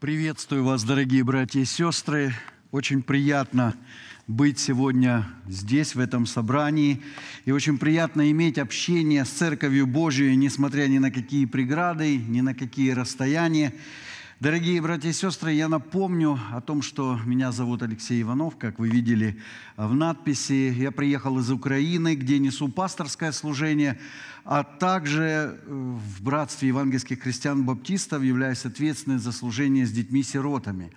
Приветствую вас, дорогие братья и сестры. Очень приятно быть сегодня здесь, в этом собрании. И очень приятно иметь общение с Церковью Божией, несмотря ни на какие преграды, ни на какие расстояния. Дорогие братья и сестры, я напомню о том, что меня зовут Алексей Иванов, как вы видели в надписи. Я приехал из Украины, где несу пасторское служение, а также э, в братстве евангельских христиан-баптистов являюсь ответственным за служение с детьми-сиротами.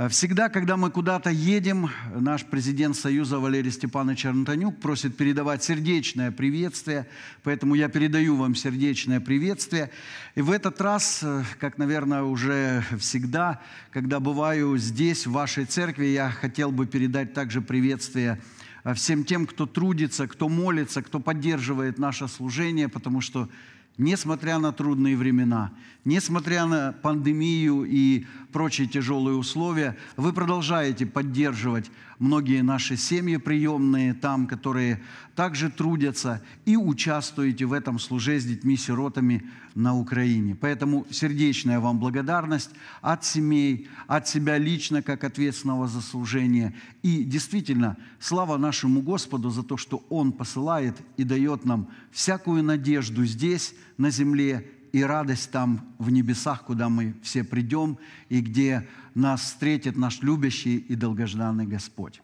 Э, всегда, когда мы куда-то едем, наш президент Союза Валерий Степанович Антонюк просит передавать сердечное приветствие, поэтому я передаю вам сердечное приветствие. И в этот раз, э, как, наверное, уже всегда, когда бываю здесь, в вашей церкви, я хотел бы передать также приветствие э, всем тем, кто трудится, кто молится, кто поддерживает наше служение, потому что несмотря на трудные времена, несмотря на пандемию и прочие тяжелые условия, вы продолжаете поддерживать многие наши семьи приемные там, которые также трудятся и участвуете в этом служе с детьми-сиротами на Украине. Поэтому сердечная вам благодарность от семей, от себя лично, как ответственного за служение. И действительно, слава нашему Господу за то, что Он посылает и дает нам всякую надежду здесь, на земле, и радость там в небесах, куда мы все придем, и где нас встретит наш любящий и долгожданный Господь.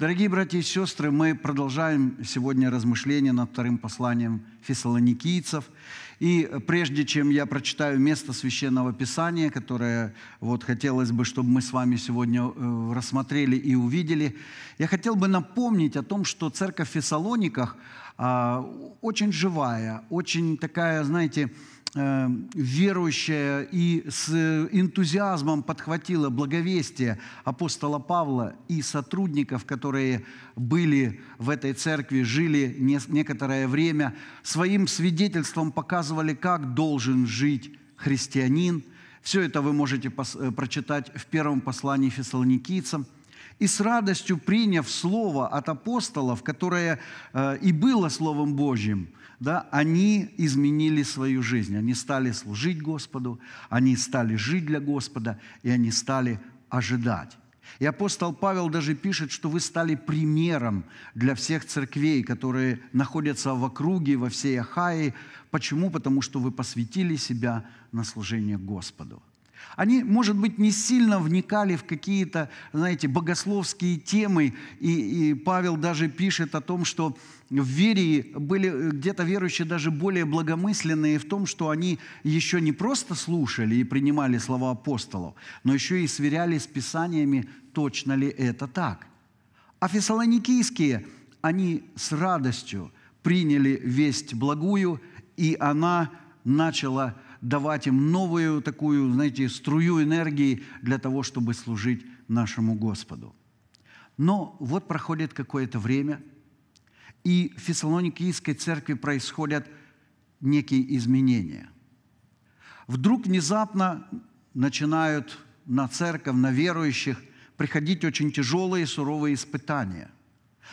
Дорогие братья и сестры, мы продолжаем сегодня размышления над вторым посланием фессалоникийцев. И прежде чем я прочитаю место Священного Писания, которое вот хотелось бы, чтобы мы с вами сегодня э, рассмотрели и увидели, я хотел бы напомнить о том, что церковь в Фессалониках а, очень живая, очень такая, знаете, Эм, верующая и с энтузиазмом подхватила благовестие апостола Павла и сотрудников, которые были в этой церкви, жили некоторое время, своим свидетельством показывали, как должен жить христианин. Все это вы можете э, прочитать в первом послании фессалоникийцам – и с радостью приняв слово от апостолов, которое э, и было Словом Божьим, да, они изменили свою жизнь. Они стали служить Господу, они стали жить для Господа, и они стали ожидать. И апостол Павел даже пишет, что вы стали примером для всех церквей, которые находятся в округе, во всей Ахае. Почему? Потому что вы посвятили себя на служение Господу. Они, может быть, не сильно вникали в какие-то, знаете, богословские темы, и, и Павел даже пишет о том, что в вере были где-то верующие даже более благомысленные в том, что они еще не просто слушали и принимали слова апостолов, но еще и сверяли с писаниями, точно ли это так. А фессалоникийские, они с радостью приняли весть благую, и она начала давать им новую такую, знаете, струю энергии для того, чтобы служить нашему Господу. Но вот проходит какое-то время, и в Фессалоникийской церкви происходят некие изменения. Вдруг внезапно начинают на церковь, на верующих приходить очень тяжелые, суровые испытания –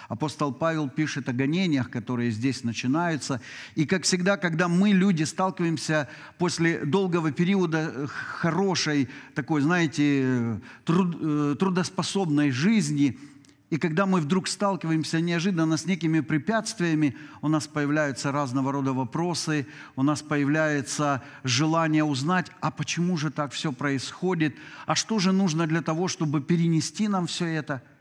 Апостол Павел пишет о гонениях, которые здесь начинаются. И, как всегда, когда мы, люди, сталкиваемся после долгого периода э, хорошей, такой, знаете, труд, э, трудоспособной жизни, и когда мы вдруг сталкиваемся неожиданно с некими препятствиями, у нас появляются разного рода вопросы, у нас появляется желание узнать, а почему же так все происходит, а что же нужно для того, чтобы перенести нам все это –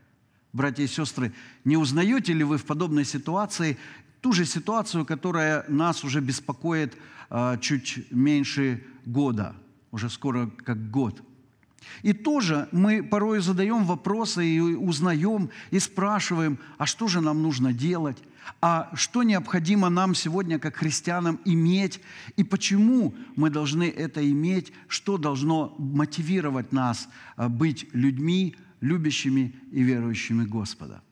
братья и сестры, не узнаете ли вы в подобной ситуации ту же ситуацию, которая нас уже беспокоит а, чуть меньше года, уже скоро как год. И тоже мы порой задаем вопросы и узнаем, и спрашиваем, а что же нам нужно делать, а что необходимо нам сегодня как христианам иметь, и почему мы должны это иметь, что должно мотивировать нас а, быть людьми, любящими и верующими Господа.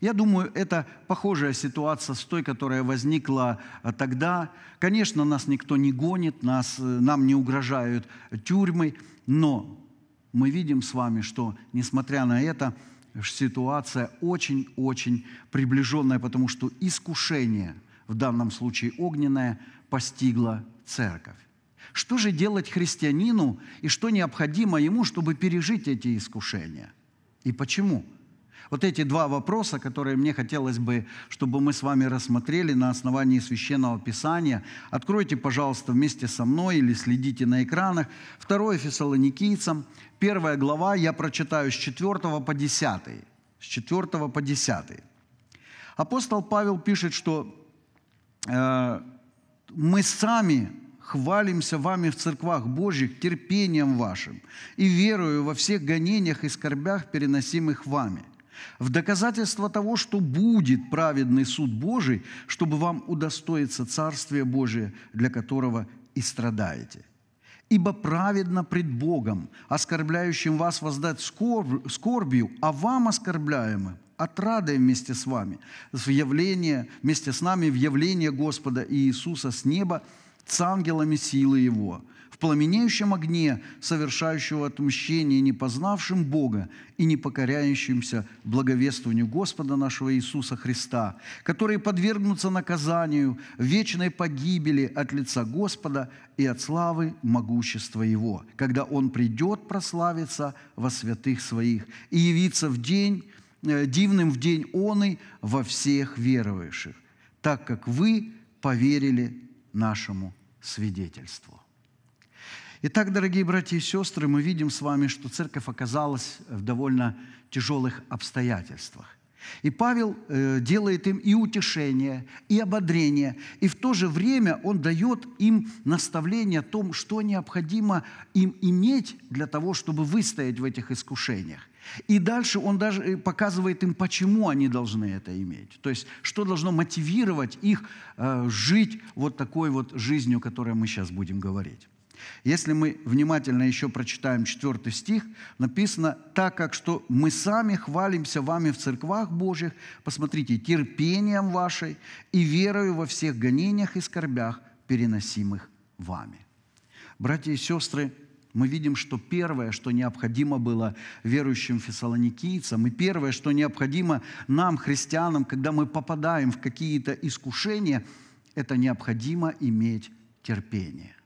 Я думаю, это похожая ситуация с той, которая возникла а, тогда. Конечно, нас никто не гонит, нас, э, нам не угрожают тюрьмы, но мы видим с вами, что, несмотря на это, ситуация очень-очень приближенная, потому что искушение, в данном случае огненное, постигло церковь. Что же делать христианину и что необходимо ему, чтобы пережить эти искушения – и почему? Вот эти два вопроса, которые мне хотелось бы, чтобы мы с вами рассмотрели на основании Священного Писания. Откройте, пожалуйста, вместе со мной или следите на экранах. Второе Фессалоникийцам, первая глава, я прочитаю с 4 по 10. С 4 по 10. Апостол Павел пишет, что э, мы сами хвалимся вами в церквах Божьих терпением вашим и верою во всех гонениях и скорбях, переносимых вами, в доказательство того, что будет праведный суд Божий, чтобы вам удостоиться Царствие Божие, для которого и страдаете. Ибо праведно пред Богом, оскорбляющим вас воздать скорб, скорбью, а вам оскорбляемым отрадой вместе с вами, в явление, вместе с нами в явление Господа Иисуса с неба – с ангелами силы его, в пламенеющем огне, совершающего отмщение не познавшим Бога и не покоряющимся благовествованию Господа нашего Иисуса Христа, которые подвергнутся наказанию, вечной погибели от лица Господа и от славы могущества Его, когда Он придет прославиться во святых Своих и явиться в день, э, дивным в день Он и во всех веровавших, так как вы поверили нашему свидетельству. Итак, дорогие братья и сестры, мы видим с вами, что церковь оказалась в довольно тяжелых обстоятельствах. И Павел э, делает им и утешение, и ободрение, и в то же время он дает им наставление о том, что необходимо им иметь для того, чтобы выстоять в этих искушениях. И дальше он даже э, показывает им, почему они должны это иметь. То есть, что должно мотивировать их э, жить вот такой вот жизнью, о которой мы сейчас будем говорить. Если мы внимательно еще прочитаем 4 стих, написано, так как что мы сами хвалимся вами в церквах Божьих, посмотрите, терпением вашей и верою во всех гонениях и скорбях, переносимых вами. Братья и сестры, мы видим, что первое, что необходимо было верующим фессалоникийцам, и первое, что необходимо нам, христианам, когда мы попадаем в какие-то искушения, это необходимо иметь терпение.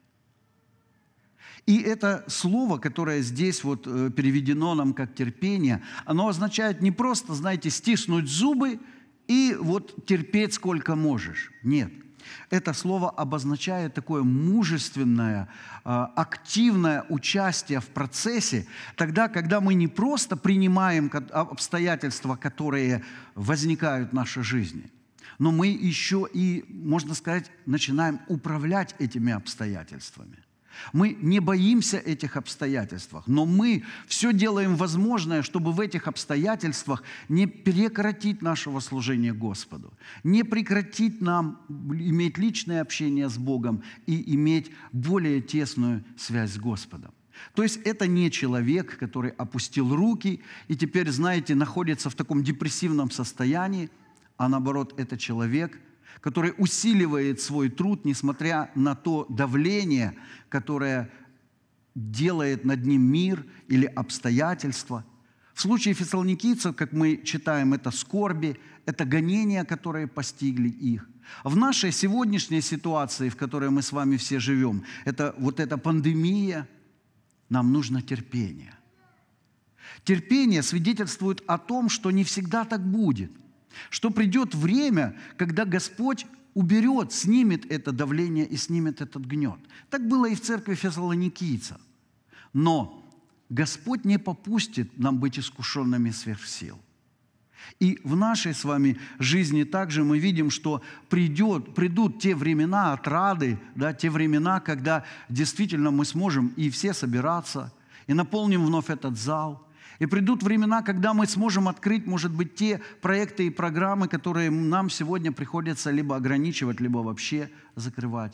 И это слово, которое здесь вот э, переведено нам как терпение, оно означает не просто, знаете, стиснуть зубы и вот терпеть сколько можешь. Нет – это слово обозначает такое мужественное, а, активное участие в процессе, тогда, когда мы не просто принимаем а, обстоятельства, которые возникают в нашей жизни, но мы еще и, можно сказать, начинаем управлять этими обстоятельствами. Мы не боимся этих обстоятельств, но мы все делаем возможное, чтобы в этих обстоятельствах не прекратить нашего служения Господу, не прекратить нам иметь личное общение с Богом и иметь более тесную связь с Господом. То есть это не человек, который опустил руки и теперь, знаете, находится в таком депрессивном состоянии, а наоборот, это человек – который усиливает свой труд, несмотря на то давление, которое делает над ним мир или обстоятельства. В случае фессалоникийцев, как мы читаем, это скорби, это гонения, которые постигли их. В нашей сегодняшней ситуации, в которой мы с вами все живем, это вот эта пандемия, нам нужно терпение. Терпение свидетельствует о том, что не всегда так будет – что придет время, когда Господь уберет, снимет это давление и снимет этот гнет. Так было и в церкви фессалоникийца. Но Господь не попустит нам быть искушенными сверх сил. И в нашей с вами жизни также мы видим, что придет, придут те времена отрады, да, те времена, когда действительно мы сможем и все собираться, и наполним вновь этот зал – и придут времена, когда мы сможем открыть, может быть, те проекты и программы, которые нам сегодня приходится либо ограничивать, либо вообще закрывать.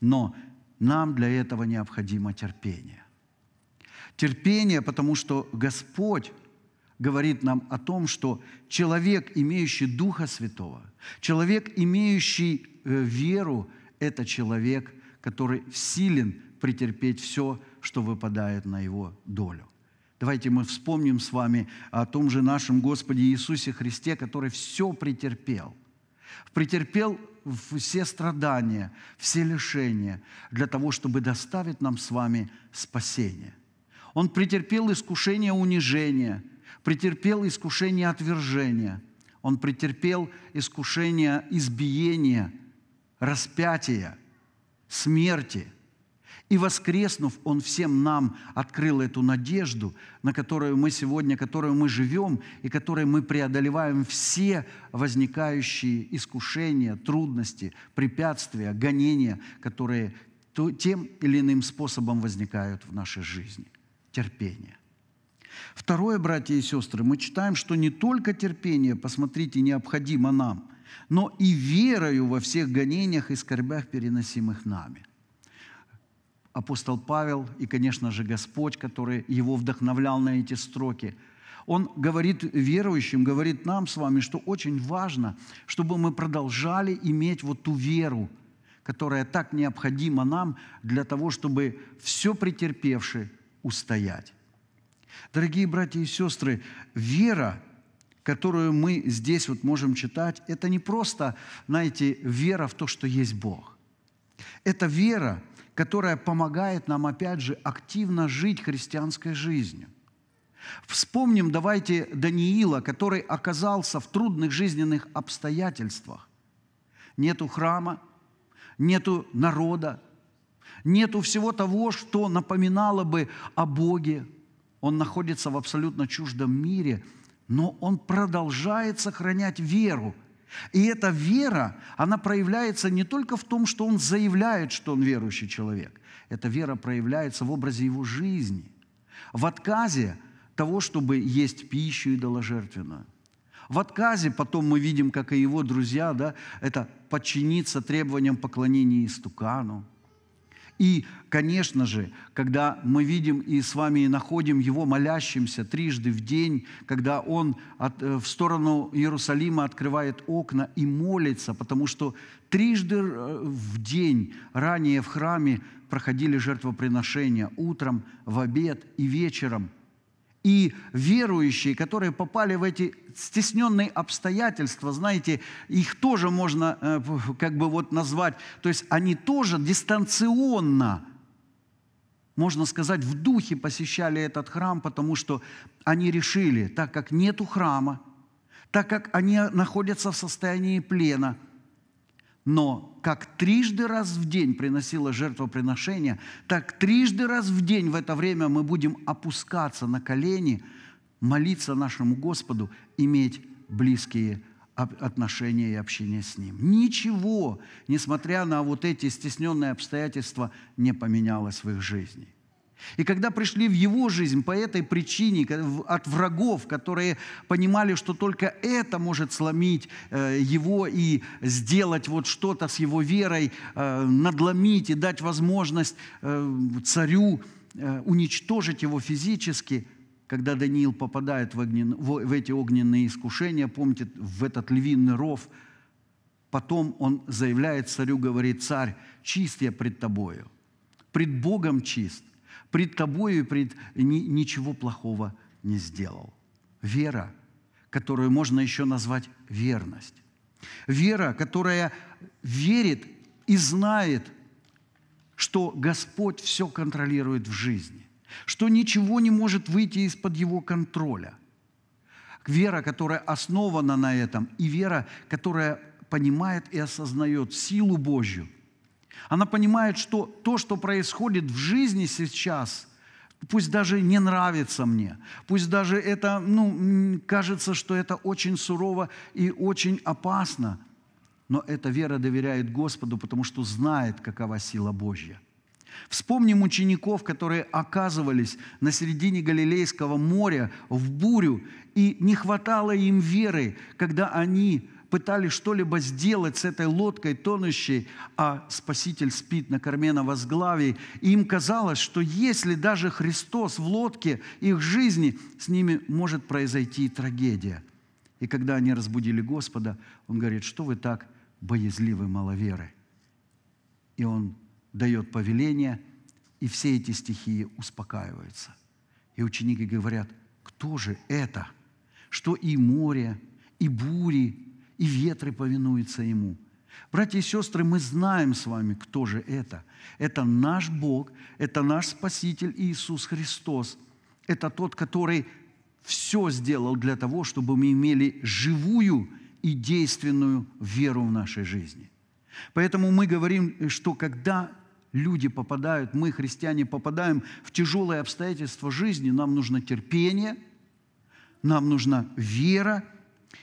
Но нам для этого необходимо терпение. Терпение, потому что Господь говорит нам о том, что человек, имеющий Духа Святого, человек, имеющий э, веру, это человек, который силен претерпеть все, что выпадает на его долю. Давайте мы вспомним с вами о том же нашем Господе Иисусе Христе, который все претерпел. Претерпел все страдания, все лишения для того, чтобы доставить нам с вами спасение. Он претерпел искушение унижения, претерпел искушение отвержения, он претерпел искушение избиения, распятия, смерти – и воскреснув, Он всем нам открыл эту надежду, на которую мы сегодня, которую мы живем, и которой мы преодолеваем все возникающие искушения, трудности, препятствия, гонения, которые тем или иным способом возникают в нашей жизни. Терпение. Второе, братья и сестры, мы читаем, что не только терпение, посмотрите, необходимо нам, но и верою во всех гонениях и скорбях, переносимых нами – апостол Павел и, конечно же, Господь, который его вдохновлял на эти строки. Он говорит верующим, говорит нам с вами, что очень важно, чтобы мы продолжали иметь вот ту веру, которая так необходима нам для того, чтобы все претерпевши устоять. Дорогие братья и сестры, вера, которую мы здесь вот можем читать, это не просто, знаете, вера в то, что есть Бог. Это вера, которая помогает нам, опять же, активно жить христианской жизнью. Вспомним, давайте, Даниила, который оказался в трудных жизненных обстоятельствах. Нету храма, нету народа, нету всего того, что напоминало бы о Боге. Он находится в абсолютно чуждом мире, но он продолжает сохранять веру – и эта вера, она проявляется не только в том, что он заявляет, что он верующий человек. Эта вера проявляется в образе его жизни, в отказе того, чтобы есть пищу и идоложертвенную. В отказе потом мы видим, как и его друзья, да, это подчиниться требованиям поклонения истукану. И, конечно же, когда мы видим и с вами находим его молящимся трижды в день, когда он от, э, в сторону Иерусалима открывает окна и молится, потому что трижды э, в день ранее в храме проходили жертвоприношения утром, в обед и вечером – и верующие, которые попали в эти стесненные обстоятельства, знаете, их тоже можно э, как бы вот назвать, то есть они тоже дистанционно, можно сказать, в духе посещали этот храм, потому что они решили, так как нету храма, так как они находятся в состоянии плена – но как трижды раз в день приносила жертвоприношение, так трижды раз в день в это время мы будем опускаться на колени, молиться нашему Господу, иметь близкие отношения и общение с Ним. Ничего, несмотря на вот эти стесненные обстоятельства, не поменялось в их жизни – и когда пришли в его жизнь по этой причине, от врагов, которые понимали, что только это может сломить э, его и сделать вот что-то с его верой, э, надломить и дать возможность э, царю уничтожить его физически, когда Даниил попадает в, огнен... в эти огненные искушения, помните, в этот львиный ров, потом он заявляет царю, говорит, царь, чист я пред тобою, пред Богом чист, пред тобою и пред ничего плохого не сделал. Вера, которую можно еще назвать верность. Вера, которая верит и знает, что Господь все контролирует в жизни, что ничего не может выйти из-под Его контроля. Вера, которая основана на этом, и вера, которая понимает и осознает силу Божью – она понимает, что то, что происходит в жизни сейчас, пусть даже не нравится мне, пусть даже это, ну, кажется, что это очень сурово и очень опасно, но эта вера доверяет Господу, потому что знает, какова сила Божья. Вспомним учеников, которые оказывались на середине Галилейского моря в бурю, и не хватало им веры, когда они пытались что-либо сделать с этой лодкой тонущей, а Спаситель спит на корме на возглавии. И им казалось, что если даже Христос в лодке их жизни, с ними может произойти трагедия. И когда они разбудили Господа, Он говорит, что вы так боязливы маловеры? И Он дает повеление, и все эти стихии успокаиваются. И ученики говорят, кто же это? Что и море, и бури, и ветры повинуются Ему. Братья и сестры, мы знаем с вами, кто же это. Это наш Бог, это наш Спаситель Иисус Христос. Это тот, который все сделал для того, чтобы мы имели живую и действенную веру в нашей жизни. Поэтому мы говорим, что когда люди попадают, мы, христиане, попадаем в тяжелые обстоятельства жизни, нам нужно терпение, нам нужна вера –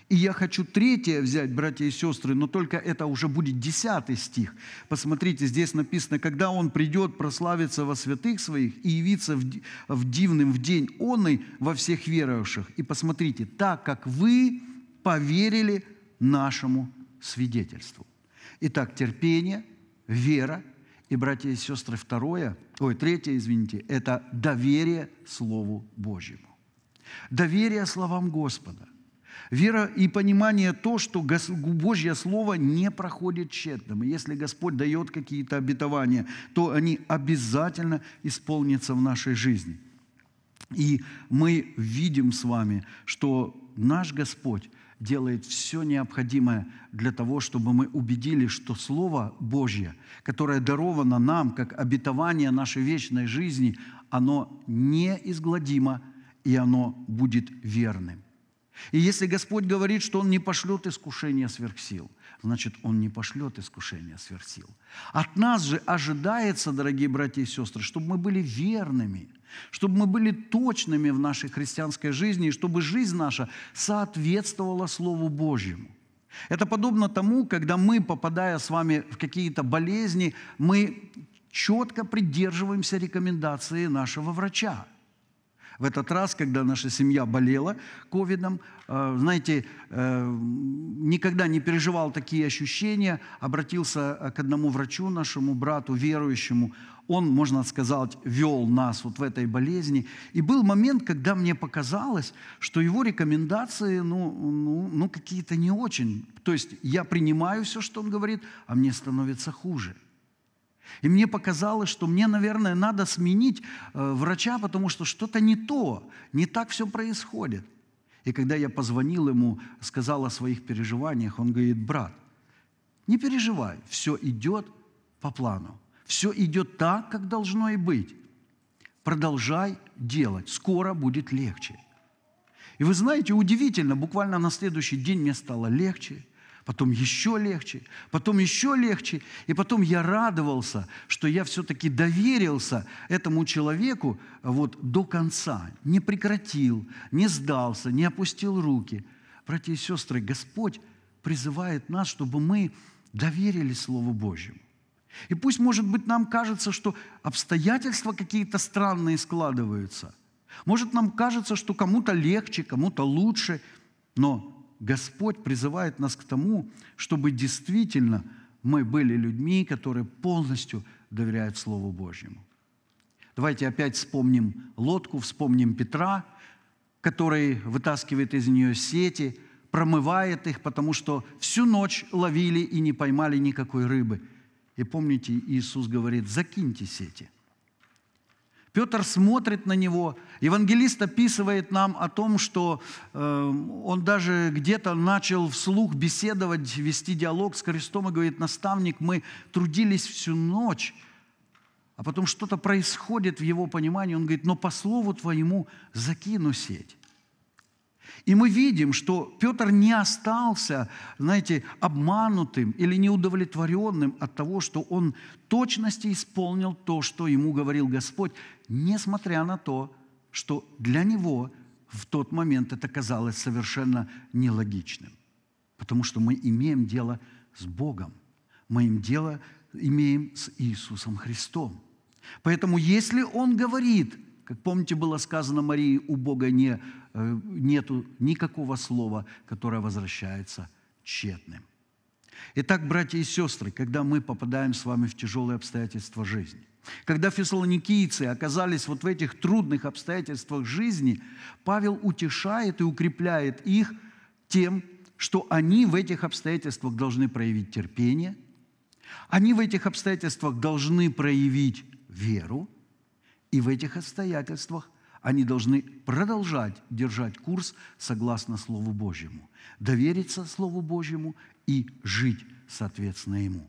и я хочу третье взять, братья и сестры, но только это уже будет десятый стих. Посмотрите, здесь написано, когда Он придет прославиться во святых Своих и явиться в, в дивным в день Он и во всех веровавших. И посмотрите, так как вы поверили нашему свидетельству. Итак, терпение, вера и, братья и сестры, второе, ой, третье, извините, это доверие Слову Божьему. Доверие словам Господа – Вера и понимание то, что Божье Слово не проходит тщетным. Если Господь дает какие-то обетования, то они обязательно исполнятся в нашей жизни. И мы видим с вами, что наш Господь делает все необходимое для того, чтобы мы убедились, что Слово Божье, которое даровано нам как обетование нашей вечной жизни, оно неизгладимо и оно будет верным. И если Господь говорит, что Он не пошлет искушения сверх сил, значит, Он не пошлет искушения сверх сил. От нас же ожидается, дорогие братья и сестры, чтобы мы были верными, чтобы мы были точными в нашей христианской жизни, и чтобы жизнь наша соответствовала Слову Божьему. Это подобно тому, когда мы, попадая с вами в какие-то болезни, мы четко придерживаемся рекомендации нашего врача – в этот раз, когда наша семья болела ковидом, э, знаете, э, никогда не переживал такие ощущения, обратился э, к одному врачу, нашему брату, верующему. Он, можно сказать, вел нас вот в этой болезни. И был момент, когда мне показалось, что его рекомендации, ну, ну, ну какие-то не очень. То есть я принимаю все, что он говорит, а мне становится хуже – и мне показалось, что мне, наверное, надо сменить э, врача, потому что что-то не то, не так все происходит. И когда я позвонил ему, сказал о своих переживаниях, он говорит, брат, не переживай, все идет по плану. Все идет так, как должно и быть. Продолжай делать, скоро будет легче. И вы знаете, удивительно, буквально на следующий день мне стало легче – потом еще легче, потом еще легче. И потом я радовался, что я все-таки доверился этому человеку а вот до конца, не прекратил, не сдался, не опустил руки. Братья и сестры, Господь призывает нас, чтобы мы доверились Слову Божьему. И пусть, может быть, нам кажется, что обстоятельства какие-то странные складываются. Может, нам кажется, что кому-то легче, кому-то лучше, но Господь призывает нас к тому, чтобы действительно мы были людьми, которые полностью доверяют Слову Божьему. Давайте опять вспомним лодку, вспомним Петра, который вытаскивает из нее сети, промывает их, потому что всю ночь ловили и не поймали никакой рыбы. И помните, Иисус говорит, закиньте сети – Петр смотрит на него. Евангелист описывает нам о том, что э, он даже где-то начал вслух беседовать, вести диалог с Христом и говорит, наставник, мы трудились всю ночь, а потом что-то происходит в его понимании. Он говорит, но по слову твоему закину сеть. И мы видим, что Петр не остался, знаете, обманутым или неудовлетворенным от того, что он точности исполнил то, что ему говорил Господь, несмотря на то, что для него в тот момент это казалось совершенно нелогичным. Потому что мы имеем дело с Богом, мы им дело имеем с Иисусом Христом. Поэтому если Он говорит – как помните, было сказано Марии, у Бога не, э, нету никакого слова, которое возвращается тщетным. Итак, братья и сестры, когда мы попадаем с вами в тяжелые обстоятельства жизни, когда фессалоникийцы оказались вот в этих трудных обстоятельствах жизни, Павел утешает и укрепляет их тем, что они в этих обстоятельствах должны проявить терпение, они в этих обстоятельствах должны проявить веру – и в этих обстоятельствах они должны продолжать держать курс согласно Слову Божьему, довериться Слову Божьему и жить соответственно Ему.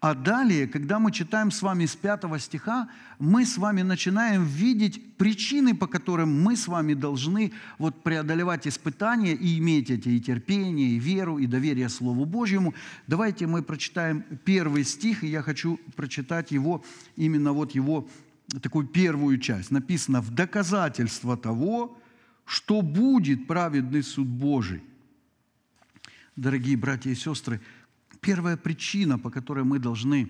А далее, когда мы читаем с вами с пятого стиха, мы с вами начинаем видеть причины, по которым мы с вами должны вот преодолевать испытания и иметь эти и терпение, и веру, и доверие Слову Божьему. Давайте мы прочитаем первый стих, и я хочу прочитать его, именно вот его такую первую часть. Написано «в доказательство того, что будет праведный суд Божий». Дорогие братья и сестры, первая причина, по которой мы должны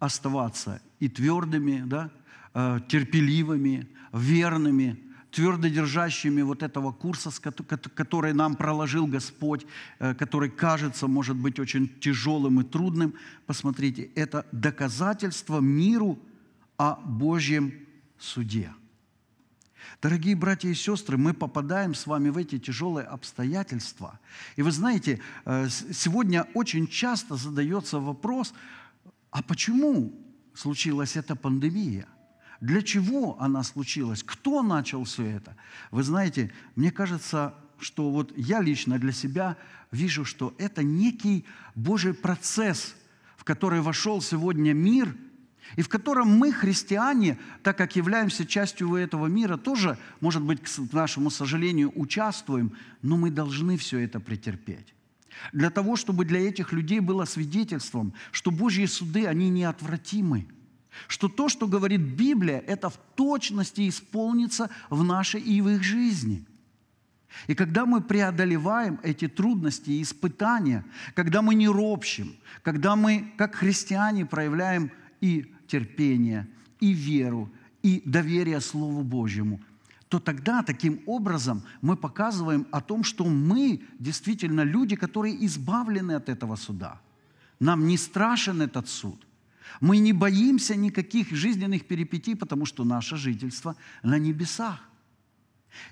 оставаться и твердыми, да, э, терпеливыми, верными, твердо держащими вот этого курса, который нам проложил Господь, э, который кажется, может быть, очень тяжелым и трудным. Посмотрите, это доказательство миру – о Божьем суде. Дорогие братья и сестры, мы попадаем с вами в эти тяжелые обстоятельства. И вы знаете, э, сегодня очень часто задается вопрос, а почему случилась эта пандемия? Для чего она случилась? Кто начал все это? Вы знаете, мне кажется, что вот я лично для себя вижу, что это некий Божий процесс, в который вошел сегодня мир – и в котором мы, христиане, так как являемся частью этого мира, тоже, может быть, к нашему сожалению, участвуем, но мы должны все это претерпеть. Для того, чтобы для этих людей было свидетельством, что Божьи суды, они неотвратимы, что то, что говорит Библия, это в точности исполнится в нашей и в их жизни – и когда мы преодолеваем эти трудности и испытания, когда мы не ропщим, когда мы, как христиане, проявляем и терпение, и веру, и доверие Слову Божьему, то тогда таким образом мы показываем о том, что мы действительно люди, которые избавлены от этого суда. Нам не страшен этот суд. Мы не боимся никаких жизненных перипетий, потому что наше жительство на небесах.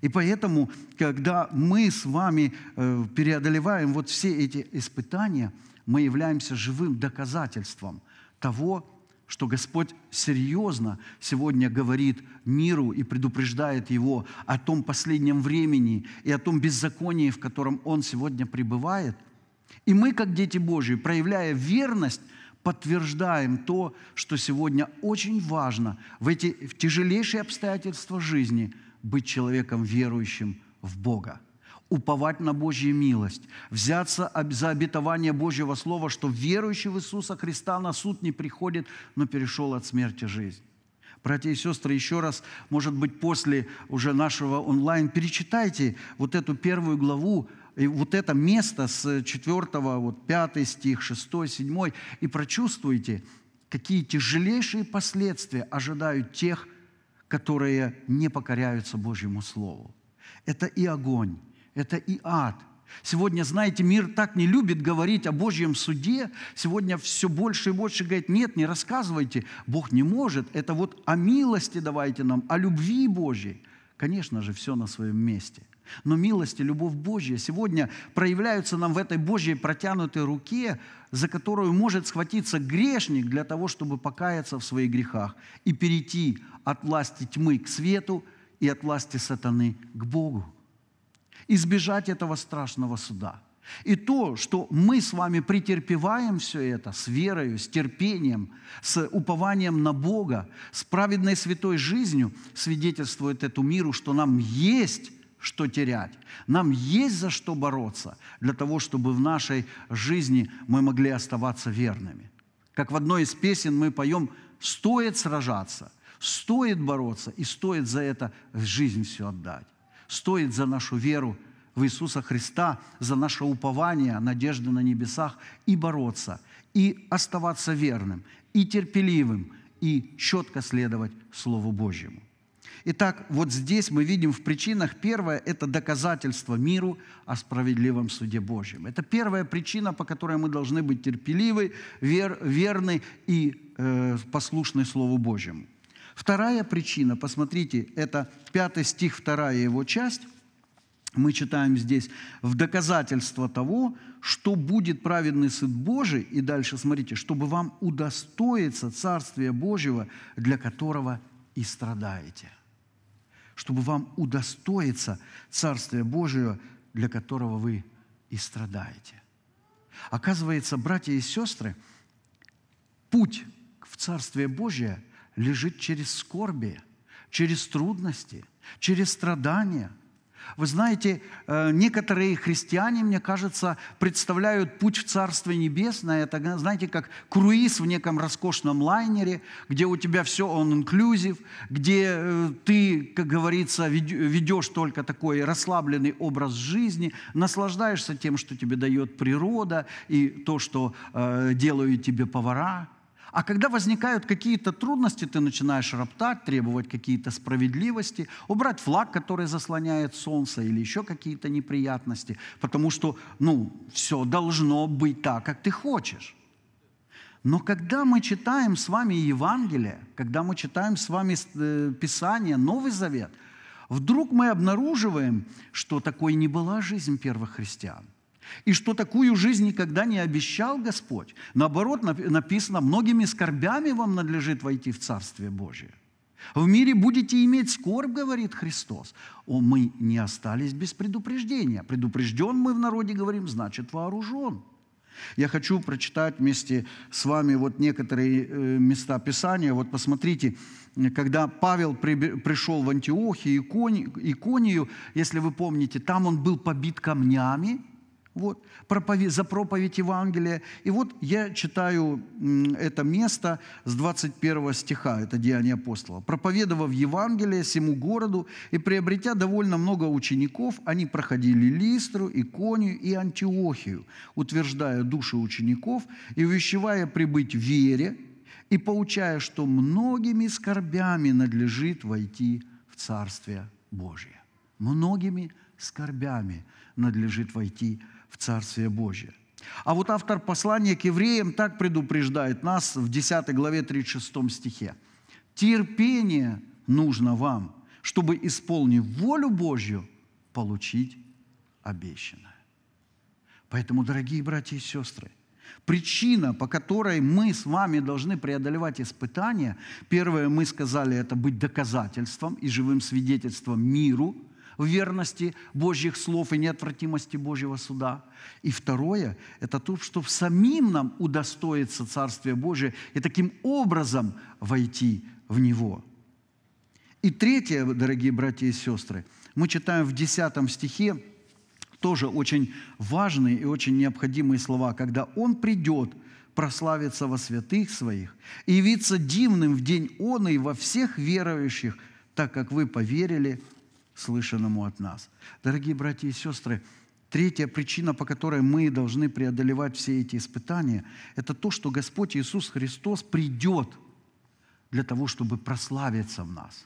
И поэтому, когда мы с вами э, преодолеваем вот все эти испытания, мы являемся живым доказательством того, что Господь серьезно сегодня говорит миру и предупреждает его о том последнем времени и о том беззаконии, в котором он сегодня пребывает. И мы, как дети Божьи, проявляя верность, подтверждаем то, что сегодня очень важно в эти в тяжелейшие обстоятельства жизни быть человеком верующим в Бога уповать на Божью милость, взяться за обетование Божьего Слова, что верующий в Иисуса Христа на суд не приходит, но перешел от смерти жизнь. Братья и сестры, еще раз, может быть, после уже нашего онлайн, перечитайте вот эту первую главу, и вот это место с 4, вот 5 стих, 6, 7, и прочувствуйте, какие тяжелейшие последствия ожидают тех, которые не покоряются Божьему Слову. Это и огонь, это и ад. Сегодня, знаете, мир так не любит говорить о Божьем суде. Сегодня все больше и больше говорит, нет, не рассказывайте, Бог не может. Это вот о милости давайте нам, о любви Божьей. Конечно же, все на своем месте. Но милость и любовь Божья сегодня проявляются нам в этой Божьей протянутой руке, за которую может схватиться грешник для того, чтобы покаяться в своих грехах и перейти от власти тьмы к свету и от власти сатаны к Богу избежать этого страшного суда. И то, что мы с вами претерпеваем все это с верою, с терпением, с упованием на Бога, с праведной святой жизнью, свидетельствует эту миру, что нам есть что терять. Нам есть за что бороться, для того, чтобы в нашей жизни мы могли оставаться верными. Как в одной из песен мы поем «Стоит сражаться, стоит бороться и стоит за это жизнь все отдать» стоит за нашу веру в Иисуса Христа, за наше упование, надежды на небесах, и бороться, и оставаться верным, и терпеливым, и четко следовать Слову Божьему. Итак, вот здесь мы видим в причинах, первое – это доказательство миру о справедливом суде Божьем. Это первая причина, по которой мы должны быть терпеливы, вер, верны и э, послушны Слову Божьему. Вторая причина, посмотрите, это пятый стих, вторая его часть. Мы читаем здесь в доказательство того, что будет праведный сын Божий, и дальше смотрите, чтобы вам удостоиться Царствия Божьего, для которого и страдаете. Чтобы вам удостоиться Царствия Божьего, для которого вы и страдаете. Оказывается, братья и сестры, путь в Царствие Божие лежит через скорби, через трудности, через страдания. Вы знаете, э, некоторые христиане, мне кажется, представляют путь в Царство Небесное. Это, знаете, как круиз в неком роскошном лайнере, где у тебя все он инклюзив, где э, ты, как говорится, ведешь только такой расслабленный образ жизни, наслаждаешься тем, что тебе дает природа и то, что э, делают тебе повара – а когда возникают какие-то трудности, ты начинаешь роптать, требовать какие-то справедливости, убрать флаг, который заслоняет солнце, или еще какие-то неприятности, потому что, ну, все должно быть так, как ты хочешь. Но когда мы читаем с вами Евангелие, когда мы читаем с вами э, Писание, Новый Завет, вдруг мы обнаруживаем, что такой не была жизнь первых христиан. И что такую жизнь никогда не обещал Господь. Наоборот, написано, многими скорбями вам надлежит войти в Царствие Божие. В мире будете иметь скорбь, говорит Христос. О, мы не остались без предупреждения. Предупрежден мы в народе говорим, значит вооружен. Я хочу прочитать вместе с вами вот некоторые э, места Писания. Вот посмотрите, когда Павел пришел в Антиохию, Иконию, если вы помните, там он был побит камнями, вот, проповедь, за проповедь Евангелия. И вот я читаю это место с 21 стиха, это Деяние апостола. «Проповедовав Евангелие всему городу и приобретя довольно много учеников, они проходили Листру, Иконию и Антиохию, утверждая души учеников и увещевая прибыть в вере и получая, что многими скорбями надлежит войти в Царствие Божие». Многими скорбями надлежит войти в Царствие Божие. А вот автор послания к евреям так предупреждает нас в 10 главе 36 стихе. «Терпение нужно вам, чтобы, исполнив волю Божью, получить обещанное». Поэтому, дорогие братья и сестры, Причина, по которой мы с вами должны преодолевать испытания, первое, мы сказали, это быть доказательством и живым свидетельством миру – в верности Божьих слов и неотвратимости Божьего суда. И второе – это то, что в самим нам удостоится Царствие Божие и таким образом войти в Него. И третье, дорогие братья и сестры, мы читаем в 10 стихе тоже очень важные и очень необходимые слова, когда Он придет – прославится во святых своих и явиться дивным в день он и во всех верующих, так как вы поверили слышанному от нас. Дорогие братья и сестры, третья причина, по которой мы должны преодолевать все эти испытания, это то, что Господь Иисус Христос придет для того, чтобы прославиться в нас,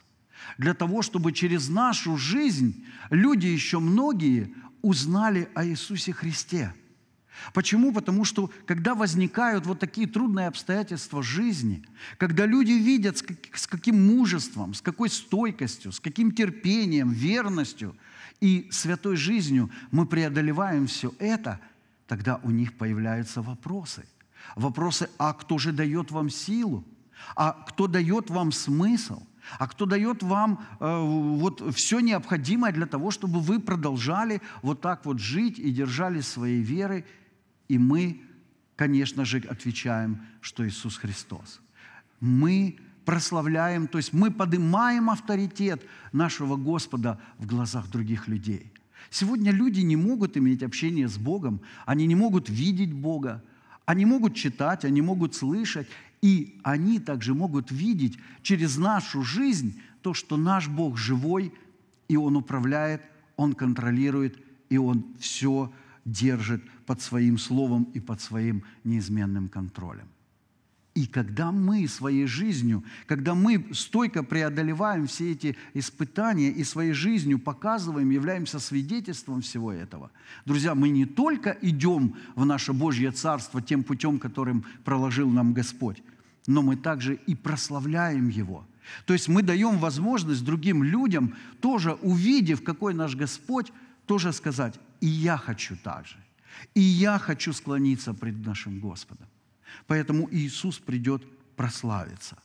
для того, чтобы через нашу жизнь люди еще многие узнали о Иисусе Христе – Почему? Потому что когда возникают вот такие трудные обстоятельства жизни, когда люди видят, с, каким мужеством, с какой стойкостью, с каким терпением, верностью и святой жизнью мы преодолеваем все это, тогда у них появляются вопросы. Вопросы, а кто же дает вам силу? А кто дает вам смысл? а кто дает вам э, вот все необходимое для того, чтобы вы продолжали вот так вот жить и держали своей веры и мы, конечно же, отвечаем, что Иисус Христос. Мы прославляем, то есть мы поднимаем авторитет нашего Господа в глазах других людей. Сегодня люди не могут иметь общение с Богом, они не могут видеть Бога, они могут читать, они могут слышать, и они также могут видеть через нашу жизнь то, что наш Бог живой, и Он управляет, Он контролирует, и Он все держит под своим словом и под своим неизменным контролем. И когда мы своей жизнью, когда мы стойко преодолеваем все эти испытания и своей жизнью показываем, являемся свидетельством всего этого, друзья, мы не только идем в наше Божье Царство тем путем, которым проложил нам Господь, но мы также и прославляем Его. То есть мы даем возможность другим людям, тоже увидев, какой наш Господь, тоже сказать, и я хочу так же. И я хочу склониться пред нашим Господом. Поэтому Иисус придет прославиться.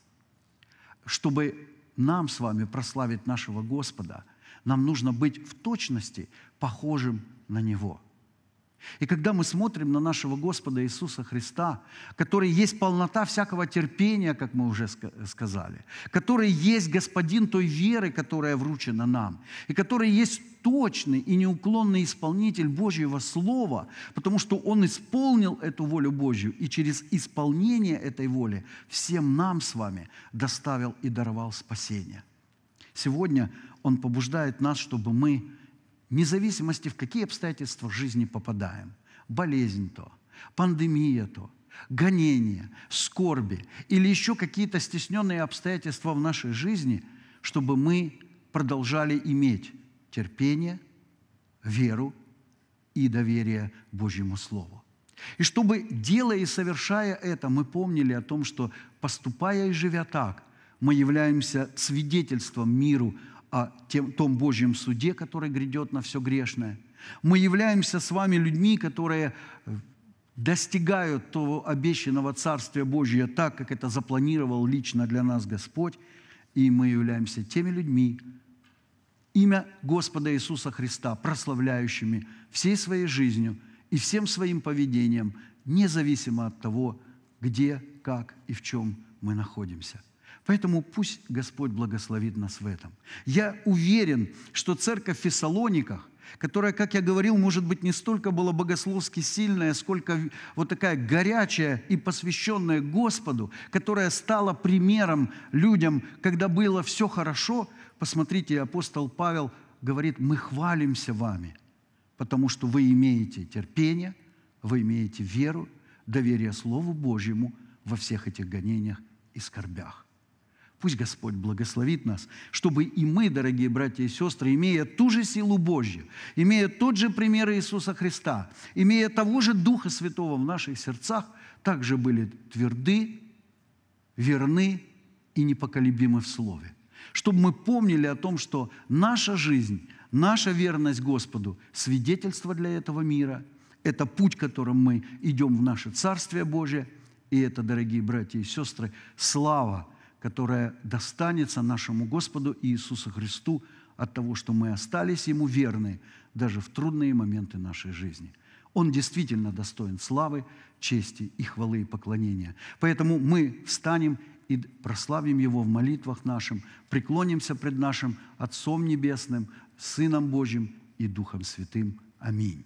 Чтобы нам с вами прославить нашего Господа, нам нужно быть в точности похожим на Него – и когда мы смотрим на нашего Господа Иисуса Христа, который есть полнота всякого терпения, как мы уже сказали, который есть Господин той веры, которая вручена нам, и который есть точный и неуклонный исполнитель Божьего Слова, потому что Он исполнил эту волю Божью, и через исполнение этой воли всем нам с вами доставил и даровал спасение. Сегодня Он побуждает нас, чтобы мы – независимости, в какие обстоятельства в жизни попадаем. Болезнь то, пандемия то, гонения, скорби или еще какие-то стесненные обстоятельства в нашей жизни, чтобы мы продолжали иметь терпение, веру и доверие Божьему Слову. И чтобы, делая и совершая это, мы помнили о том, что поступая и живя так, мы являемся свидетельством миру о тем, том Божьем суде, который грядет на все грешное. Мы являемся с вами людьми, которые э, достигают того обещанного Царствия Божьего так, как это запланировал лично для нас Господь, и мы являемся теми людьми, имя Господа Иисуса Христа, прославляющими всей своей жизнью и всем своим поведением, независимо от того, где, как и в чем мы находимся. Поэтому пусть Господь благословит нас в этом. Я уверен, что церковь в Фессалониках, которая, как я говорил, может быть, не столько была богословски сильная, сколько вот такая горячая и посвященная Господу, которая стала примером людям, когда было все хорошо. Посмотрите, апостол Павел говорит, мы хвалимся вами, потому что вы имеете терпение, вы имеете веру, доверие Слову Божьему во всех этих гонениях и скорбях. Пусть Господь благословит нас, чтобы и мы, дорогие братья и сестры, имея ту же силу Божью, имея тот же пример Иисуса Христа, имея того же Духа Святого в наших сердцах, также были тверды, верны и непоколебимы в Слове. Чтобы мы помнили о том, что наша жизнь, наша верность Господу – свидетельство для этого мира, это путь, которым мы идем в наше Царствие Божие, и это, дорогие братья и сестры, слава – которая достанется нашему Господу Иисусу Христу от того, что мы остались Ему верны даже в трудные моменты нашей жизни. Он действительно достоин славы, чести и хвалы и поклонения. Поэтому мы встанем и прославим Его в молитвах нашим, преклонимся пред нашим Отцом Небесным, Сыном Божьим и Духом Святым. Аминь.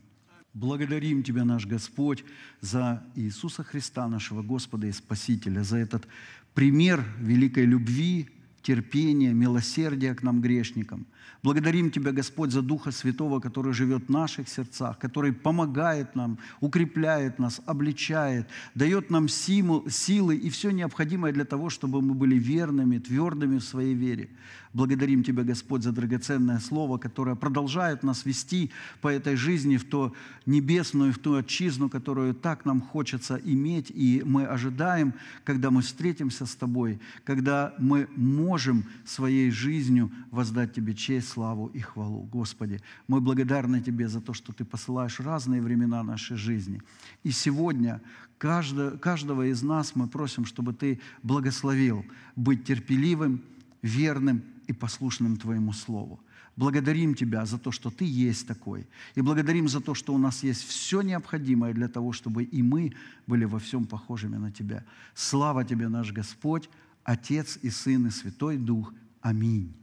Благодарим Тебя, наш Господь, за Иисуса Христа, нашего Господа и Спасителя, за этот пример великой любви, терпения, милосердия к нам, грешникам. Благодарим Тебя, Господь, за Духа Святого, который живет в наших сердцах, который помогает нам, укрепляет нас, обличает, дает нам силы и все необходимое для того, чтобы мы были верными, твердыми в своей вере. Благодарим Тебя, Господь, за драгоценное Слово, которое продолжает нас вести по этой жизни в ту небесную, в ту отчизну, которую так нам хочется иметь. И мы ожидаем, когда мы встретимся с Тобой, когда мы можем своей жизнью воздать Тебе честь, славу и хвалу. Господи, мы благодарны Тебе за то, что Ты посылаешь разные времена нашей жизни. И сегодня каждого, каждого из нас мы просим, чтобы Ты благословил быть терпеливым, верным и послушным Твоему Слову. Благодарим Тебя за то, что Ты есть такой. И благодарим за то, что у нас есть все необходимое для того, чтобы и мы были во всем похожими на Тебя. Слава Тебе, наш Господь, Отец и Сын и Святой Дух. Аминь.